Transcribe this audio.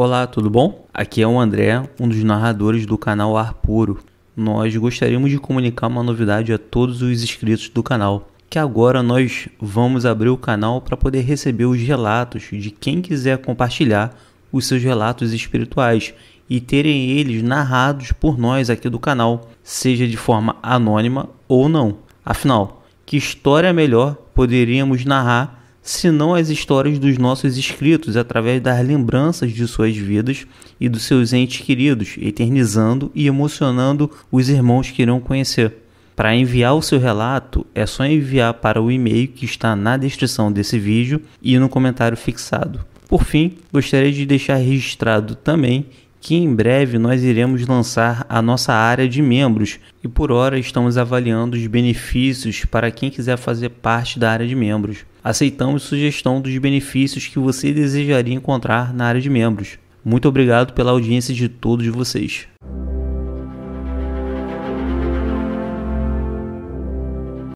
Olá, tudo bom? Aqui é o André, um dos narradores do canal Ar Puro. Nós gostaríamos de comunicar uma novidade a todos os inscritos do canal, que agora nós vamos abrir o canal para poder receber os relatos de quem quiser compartilhar os seus relatos espirituais e terem eles narrados por nós aqui do canal, seja de forma anônima ou não. Afinal, que história melhor poderíamos narrar senão as histórias dos nossos escritos através das lembranças de suas vidas e dos seus entes queridos, eternizando e emocionando os irmãos que irão conhecer. Para enviar o seu relato, é só enviar para o e-mail que está na descrição desse vídeo e no comentário fixado. Por fim, gostaria de deixar registrado também que em breve nós iremos lançar a nossa área de membros e por hora estamos avaliando os benefícios para quem quiser fazer parte da área de membros. Aceitamos sugestão dos benefícios que você desejaria encontrar na área de membros. Muito obrigado pela audiência de todos vocês.